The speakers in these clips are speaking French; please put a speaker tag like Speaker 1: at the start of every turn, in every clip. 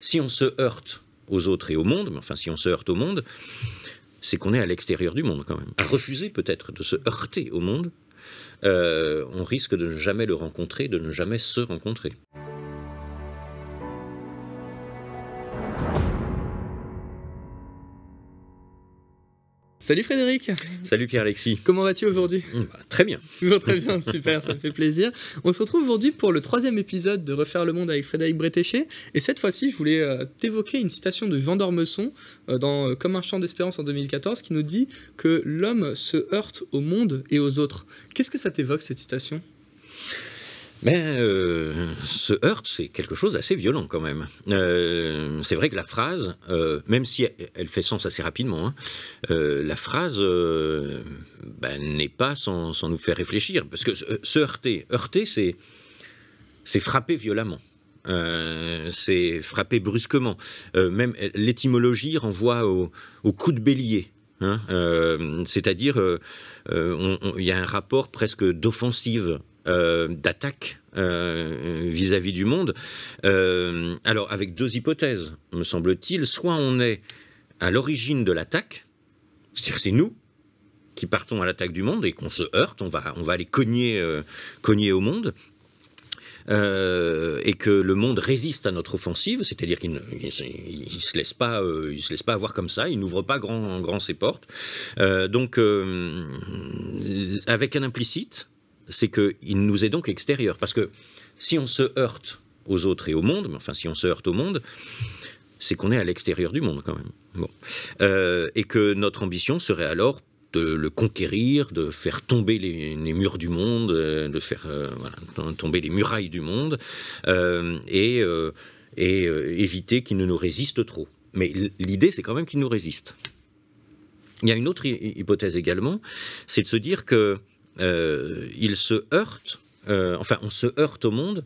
Speaker 1: Si on se heurte aux autres et au monde, mais enfin si on se heurte au monde, c'est qu'on est à l'extérieur du monde quand même. À refuser peut-être de se heurter au monde, euh, on risque de ne jamais le rencontrer, de ne jamais se rencontrer.
Speaker 2: Salut Frédéric Salut Pierre-Alexis Comment vas-tu aujourd'hui hum, bah, Très bien Très bien, super, ça me fait plaisir. On se retrouve aujourd'hui pour le troisième épisode de Refaire le monde avec Frédéric Bretéché. Et cette fois-ci, je voulais euh, t'évoquer une citation de Jean d'Ormesson euh, dans euh, Comme un champ d'espérance en 2014 qui nous dit que l'homme se heurte au monde et aux autres. Qu'est-ce que ça t'évoque cette citation
Speaker 1: mais euh, ce heurte », c'est quelque chose d'assez violent quand même. Euh, c'est vrai que la phrase, euh, même si elle fait sens assez rapidement, hein, euh, la phrase ben, n'est pas sans, nous faire réfléchir. Parce que se heurter, heurter, c'est, frapper violemment. c'est frapper brusquement. même l'étymologie renvoie au, coup de bélier. Hein. C'est-à-dire, il y a un rapport presque d'offensive euh, d'attaque euh, vis-à-vis du monde. Euh, alors, avec deux hypothèses, me semble-t-il, soit on est à l'origine de l'attaque, c'est-à-dire c'est nous qui partons à l'attaque du monde et qu'on se heurte, on va, on va aller cogner, cogner au monde, et que le monde résiste à notre offensive, c'est-à-dire qu'il ne se laisse pas, il se laisse pas avoir comme ça, il n'ouvre pas grand, grand ses portes. donc, avec un implicite, c'est qu'il nous est donc extérieur. Parce que si on se heurte aux autres et au monde, mais enfin si on se heurte au monde, c'est qu'on est à l'extérieur du monde quand même. Euh, et que notre ambition serait alors de le conquérir, de faire tomber les, murs du monde, euh, de faire euh, tomber les murailles du monde, et éviter qu'il ne nous résiste trop. Mais l'idée, c'est quand même qu'il nous résiste. Il y a une autre hypothèse également, c'est de se dire que euh, il se heurte, euh, enfin, on se heurte au monde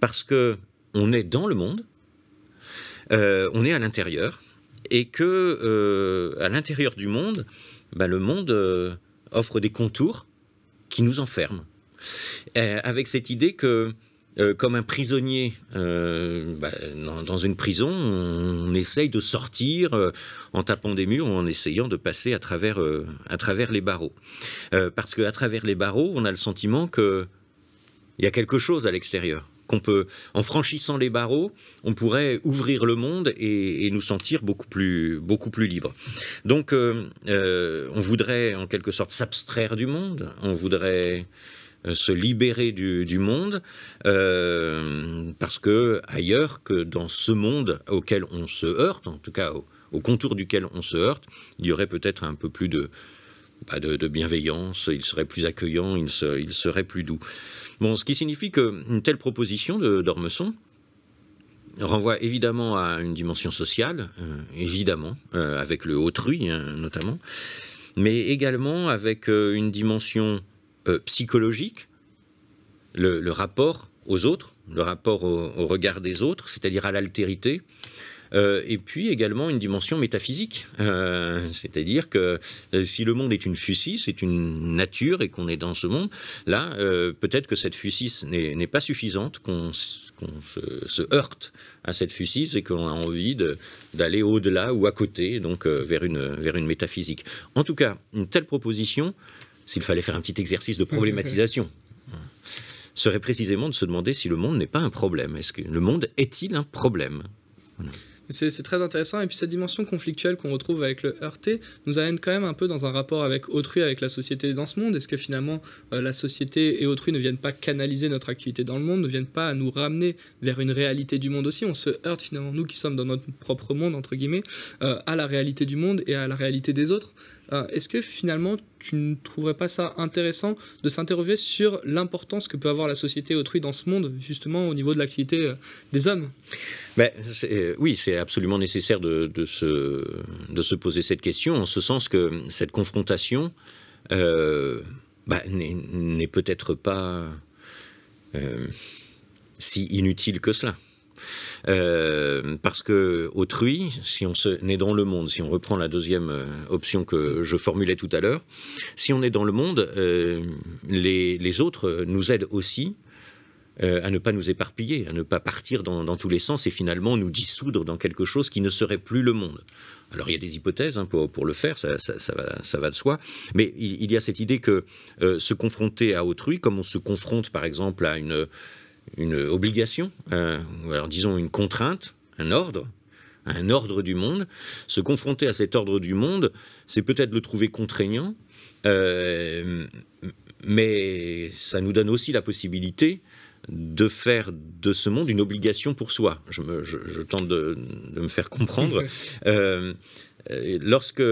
Speaker 1: parce que on est dans le monde, euh, on est à l'intérieur, et que à l'intérieur du monde, bah, le monde offre des contours qui nous enferment. avec cette idée que euh, comme un prisonnier euh, bah, dans, une prison, on, essaye de sortir euh, en tapant des murs, ou en essayant de passer à travers, à travers les barreaux. parce qu'à travers les barreaux, on a le sentiment qu'il y a quelque chose à l'extérieur. Qu'on peut, en franchissant les barreaux, on pourrait ouvrir le monde et, nous sentir beaucoup plus, beaucoup plus libres. Donc, on voudrait en quelque sorte s'abstraire du monde, on voudrait euh, se libérer du, monde, euh, parce que ailleurs que dans ce monde auquel on se heurte, en tout cas au, contour duquel on se heurte, il y aurait peut-être un peu plus de, bah, de, bienveillance, il serait plus accueillant, il, serait plus doux. Bon, ce qui signifie qu'une telle proposition de d'Ormesson, renvoie évidemment à une dimension sociale, euh, évidemment, avec le autrui hein, notamment, mais également avec une dimension euh, psychologique, le, rapport aux autres, le rapport au, regard des autres, c'est-à-dire à, l'altérité, euh, et puis également une dimension métaphysique. Euh, c'est-à-dire que si le monde est une fucie, c'est une nature et qu'on est dans ce monde, là, peut-être que cette fucie n'est pas suffisante, qu'on se, heurte à cette fucie, et qu'on a envie d'aller au-delà ou à côté, donc vers, une, vers une métaphysique. En tout cas, une telle proposition s'il fallait faire un petit exercice de mmh, mmh, mmh. problématisation, serait précisément de se demander si le monde n'est pas un problème. Est-ce que le monde est-il un problème
Speaker 2: C'est très intéressant. Et puis cette dimension conflictuelle qu'on retrouve avec le heurté nous amène quand même un peu dans un rapport avec autrui, avec la société dans ce monde. Est-ce que finalement euh, la société et autrui ne viennent pas canaliser notre activité dans le monde, ne viennent pas nous ramener vers une réalité du monde aussi On se heurte finalement, nous qui sommes dans notre propre monde, entre guillemets, euh, à la réalité du monde et à la réalité des autres. Euh, est-ce que finalement tu ne trouverais pas ça intéressant de s'interroger sur l'importance que peut avoir la société autrui dans ce monde, justement au niveau de l'activité euh, des hommes
Speaker 1: ben, euh, Oui, c'est absolument nécessaire de, se, de, se, poser cette question, en ce sens que cette confrontation ben, n'est peut-être pas si inutile que cela. Euh, parce que autrui, si on se, est dans le monde, si on reprend la deuxième euh, option que je formulais tout à l'heure, si on est dans le monde, euh, les, autres nous aident aussi à ne pas nous éparpiller, à ne pas partir dans, tous les sens et finalement nous dissoudre dans quelque chose qui ne serait plus le monde. Alors il y a des hypothèses hein, pour, le faire, ça, va, de soi, mais il, y a cette idée que se confronter à autrui, comme on se confronte par exemple à une une obligation, alors disons une contrainte, un ordre, un ordre du monde. Se confronter à cet ordre du monde, c'est peut-être le trouver contraignant, euh, mais ça nous donne aussi la possibilité de faire de ce monde une obligation pour soi. Je, tente de, me faire comprendre. Euh, euh, lorsque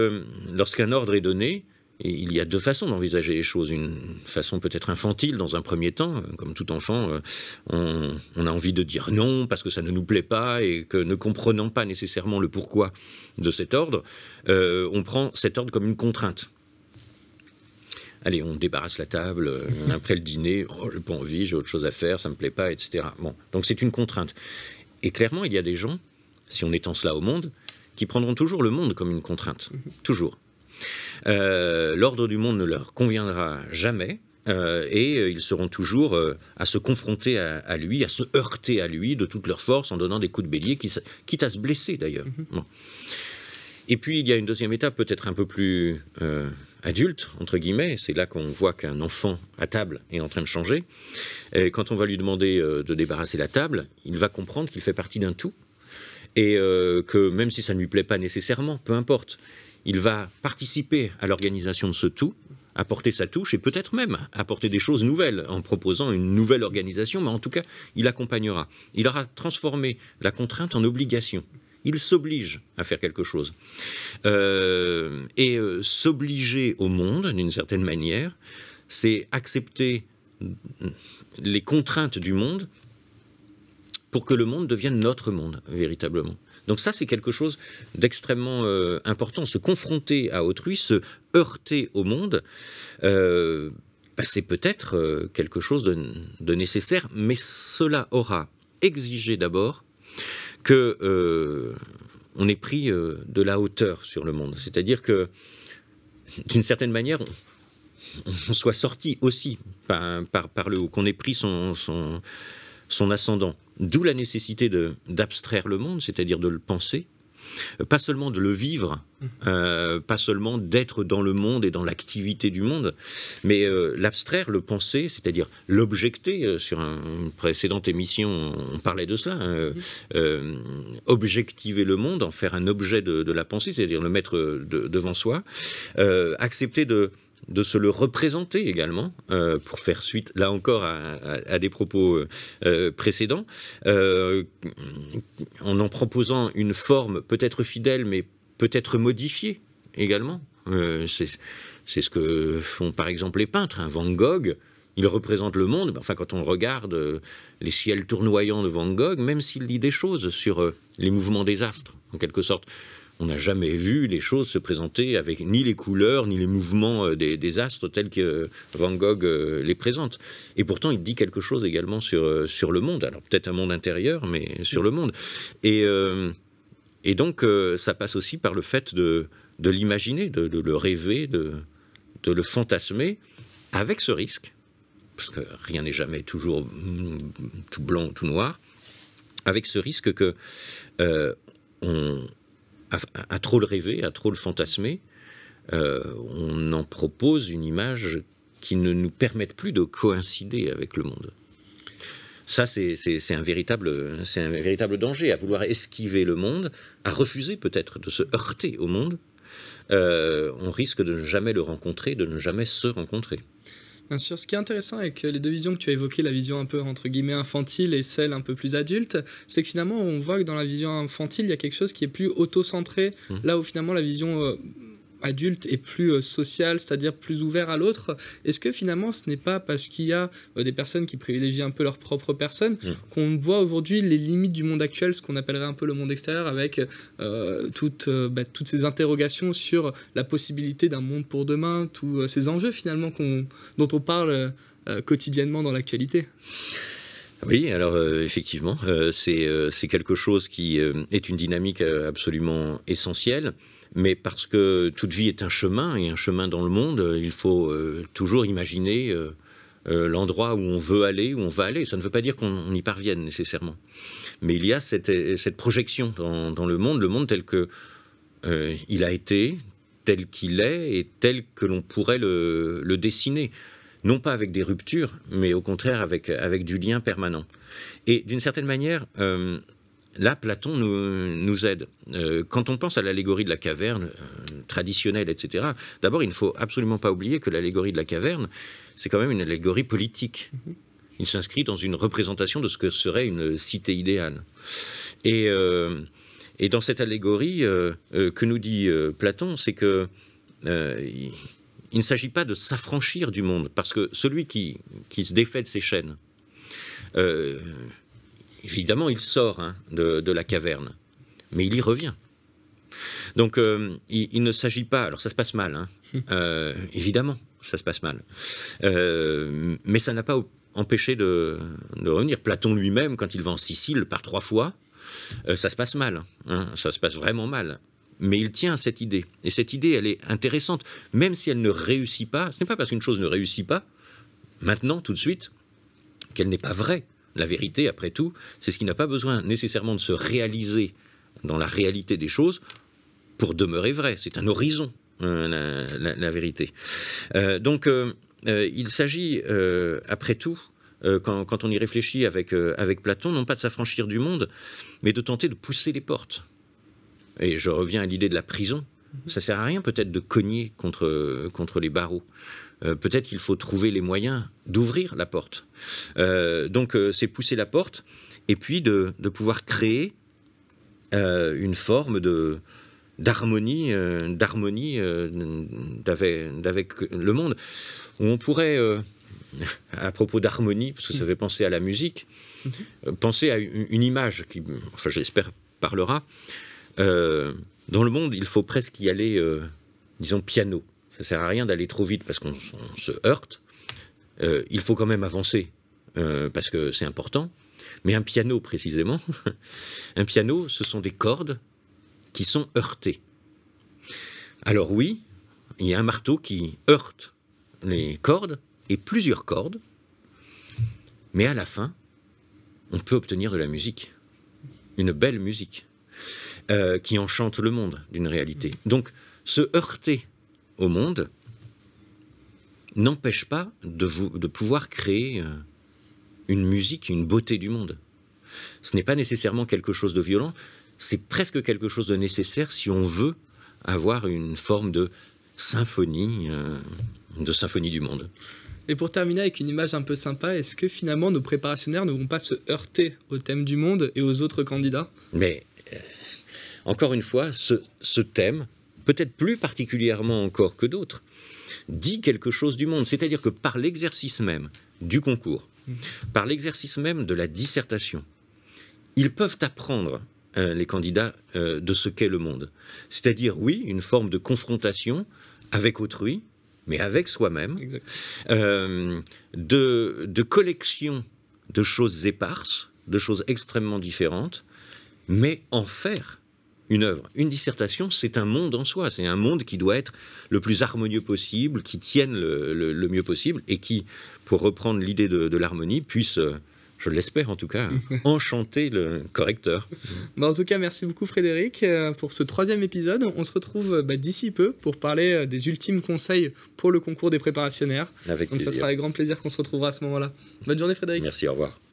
Speaker 1: lorsqu'un ordre est donné, il y a deux façons d'envisager les choses. Une façon peut-être infantile dans un premier temps, comme tout enfant, euh, on, a envie de dire non parce que ça ne nous plaît pas et que ne comprenant pas nécessairement le pourquoi de cet ordre, euh, on prend cet ordre comme une contrainte. Allez, on débarrasse la table euh, après le dîner. Oh, j'ai pas envie, j'ai autre chose à faire, ça me plaît pas, etc. donc c'est une contrainte. Et clairement, il y a des gens, si on étend cela au monde, qui prendront toujours le monde comme une contrainte. Mhm. Toujours. Euh, l'ordre du monde ne leur conviendra jamais. Euh, et euh, ils seront toujours à se confronter à, lui, à se heurter à lui de toute leur force en donnant des coups de bélier, quitte à se blesser d'ailleurs. Mhm. Et puis il y a une deuxième étape peut-être un peu plus adulte, entre guillemets, c'est là qu'on voit qu'un enfant à table est en train de changer. quand on va lui demander de débarrasser la table, il va comprendre qu'il fait partie d'un tout. Et que même si ça ne lui plaît pas nécessairement, peu importe, il va participer à l'organisation de ce tout, apporter sa touche et peut-être même apporter des choses nouvelles en proposant une nouvelle organisation, mais en tout cas, il accompagnera. Il aura transformé la contrainte en obligation. Il s'oblige à faire quelque chose. Euh, et euh, s'obliger au monde, d'une certaine manière, c'est accepter les contraintes du monde pour que le monde devienne notre monde, véritablement. Donc ça, c'est quelque chose d'extrêmement euh, important. Se confronter à autrui, se heurter au monde, euh, bah, c'est peut-être euh, quelque chose de, nécessaire, mais cela aura exigé d'abord que on ait pris de la hauteur sur le monde. C'est-à-dire que, d'une certaine manière, on, soit sorti aussi par, par le haut, qu'on ait pris son, son son ascendant. D'où la nécessité d'abstraire le monde, c'est-à-dire de le penser, euh, pas seulement de le vivre, mm-hmm. euh, pas seulement d'être dans le monde et dans l'activité du monde, mais euh, l'abstraire, le penser, c'est-à-dire l'objecter. Sur une précédente émission, on parlait de cela. Hein, mm-hmm. objectiver le monde, en faire un objet de, la pensée, c'est-à-dire le mettre devant soi, accepter de de se le représenter également, euh, pour faire suite, là encore, à, des propos euh, euh, précédents, en en proposant une forme peut-être fidèle, mais peut-être modifiée également. c'est ce que font par exemple les peintres. Hein, Van Gogh, il représente le monde. Enfin, quand on regarde euh, les ciels tournoyants de Van Gogh, même s'il dit des choses sur euh, les mouvements des astres, en quelque sorte, on n'a jamais vu les choses se présenter avec ni les couleurs, ni les mouvements euh, des, astres tels que Van Gogh les présente. Et pourtant, il dit quelque chose également sur, le monde. Alors, peut-être un monde intérieur, mais sur le monde. Et, donc, ça passe aussi par le fait de, l'imaginer, de, le rêver, de le fantasmer, avec ce risque parce que rien n'est jamais toujours mm, tout blanc, tout noir, avec ce risque que à, euh, trop le rêver, à trop le fantasmer, euh, on en propose une image qui ne nous permette plus de coïncider avec le monde. Ça, c'est un, véritable, un véritable danger, à vouloir esquiver le monde, à refuser peut-être de se heurter au monde. Euh, on risque de ne jamais le rencontrer, de ne jamais se rencontrer.
Speaker 2: Bien sûr, ce qui est intéressant avec euh, les deux visions que tu as évoquées, la vision un peu entre guillemets infantile et celle un peu plus adulte, c'est que finalement on voit que dans la vision infantile, il y a quelque chose qui est plus auto-centré, mmh. là où finalement la vision... Euh, adulte et plus euh, social, c'est-à-dire plus ouvert à l'autre Est-ce que finalement ce n'est pas parce qu'il y a euh, des personnes qui privilégient un peu leur propre personne mm. qu'on voit aujourd'hui les limites du monde actuel, ce qu'on appellerait un peu le monde extérieur, avec euh, bah, toutes, ces interrogations sur la possibilité d'un monde pour demain, tous ces enjeux finalement dont on parle quotidiennement dans l'actualité
Speaker 1: oui, alors effectivement, c'est quelque chose qui est une dynamique absolument essentielle mais parce que toute vie est un chemin, et un chemin dans le monde, euh, il faut euh, toujours imaginer euh, l'endroit où on veut aller, où on va aller. Ça ne veut pas dire qu'on y parvienne nécessairement. Mais il y a cette, projection dans, le monde, le monde tel que il a été, tel qu'il est, et tel que l'on pourrait le, dessiner. Non pas avec des ruptures, mais au contraire avec du lien permanent. Et d'une certaine manière, là, Platon nous, aide. Euh, quand on pense à l'allégorie de la caverne euh, traditionnelle, etc., d'abord, il ne faut absolument pas oublier que l'allégorie de la caverne, c'est quand même une allégorie politique. Mhm. Il s'inscrit dans une représentation de ce que serait une cité idéale. Et, euh, dans cette allégorie, que nous dit Platon, c'est que il, ne s'agit pas de s'affranchir du monde, parce que celui qui, qui se défait de ses chaînes, Évidemment, il sort hein, de, la caverne, mais il y revient. Donc, euh, il, ne s'agit pas. Alors, ça se passe mal, hein. hmm. euh, évidemment, ça se passe mal. Euh, mais ça n'a pas empêché de, revenir. Platon lui-même, quand il va en Sicile, par trois fois, ça se passe mal. Hein. ça se passe vraiment mal mais il tient à cette idée. Et cette idée, elle est intéressante, même si elle ne réussit pas. Ce n'est pas parce qu'une chose ne réussit pas, maintenant, tout de suite, qu'elle n'est pas vraie. La vérité, après tout, c'est ce qui n'a pas besoin nécessairement de se réaliser dans la réalité des choses pour demeurer vrai. C'est un horizon, euh, la, vérité. Euh, donc, euh, il s'agit, après tout, quand, on y réfléchit avec, avec Platon, non pas de s'affranchir du monde, mais de tenter de pousser les portes. Et je reviens à l'idée de la prison. Ça sert à rien peut-être de cogner contre, contre les barreaux. Euh, peut-être qu'il faut trouver les moyens d'ouvrir la porte. Euh, donc euh, c'est pousser la porte et puis de, pouvoir créer une forme de d'harmonie, d'harmonie avec, le monde. on pourrait, à propos d'harmonie, parce que ça fait penser à la musique, penser à une, image qui, enfin j'espère, parlera. dans le monde, il faut presque y aller, disons, piano ça sert à rien d'aller trop vite parce qu'on se heurte. Euh, il faut quand même avancer euh, parce que c'est important. Mais un piano précisément, un piano, ce sont des cordes qui sont heurtées. Alors oui, il y a un marteau qui heurte les cordes et plusieurs cordes, mais à la fin, on peut obtenir de la musique, une belle musique, euh, qui enchante le monde d'une réalité. Donc, se heurter au monde n'empêche pas de, pouvoir créer euh, une musique, une beauté du monde. Ce n'est pas nécessairement quelque chose de violent, c'est presque quelque chose de nécessaire si on veut avoir une forme de symphonie, euh, de symphonie du monde.
Speaker 2: Et pour terminer avec une image un peu sympa, est-ce que finalement nos préparationnaires ne vont pas se heurter au thème du monde et aux autres candidats Mais euh,
Speaker 1: encore une fois, ce thème, peut-être plus particulièrement encore que d'autres, dit quelque chose du monde. C'est-à-dire que par l'exercice même du concours, mhm. par l'exercice même de la dissertation, ils peuvent apprendre euh, les candidats euh, de ce qu'est le monde. C'est-à-dire, oui, une forme de confrontation avec autrui, mais avec soi-même, euh, de, de, collection de choses éparses, de choses extrêmement différentes, mais en faire une œuvre. Une dissertation, c'est un monde en soi. C'est un monde qui doit être le plus harmonieux possible, qui tienne le, mieux possible et qui, pour reprendre l'idée de, l'harmonie, puisse euh,
Speaker 2: je l'espère en tout cas, enchanter le correcteur. Mais bah, en tout cas, merci beaucoup Frédéric euh, pour ce troisième épisode. On se retrouve euh, bah, d'ici peu pour parler des ultimes conseils pour le concours des préparationnaires. Avec ça sera avec grand plaisir qu'on se retrouvera à ce moment-là. Bonne journée Frédéric. Merci, au revoir.